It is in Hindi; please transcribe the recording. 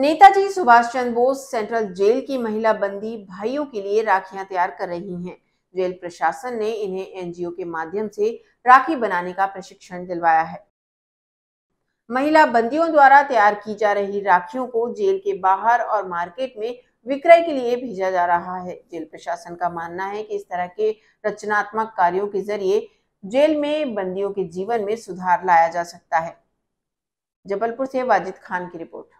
नेताजी सुभाष चंद्र बोस सेंट्रल जेल की महिला बंदी भाइयों के लिए राखियां तैयार कर रही हैं। जेल प्रशासन ने इन्हें एनजीओ के माध्यम से राखी बनाने का प्रशिक्षण दिलवाया है महिला बंदियों द्वारा तैयार की जा रही राखियों को जेल के बाहर और मार्केट में विक्रय के लिए भेजा जा रहा है जेल प्रशासन का मानना है कि इस तरह के रचनात्मक कार्यों के जरिए जेल में बंदियों के जीवन में सुधार लाया जा सकता है जबलपुर से वाजिद खान की रिपोर्ट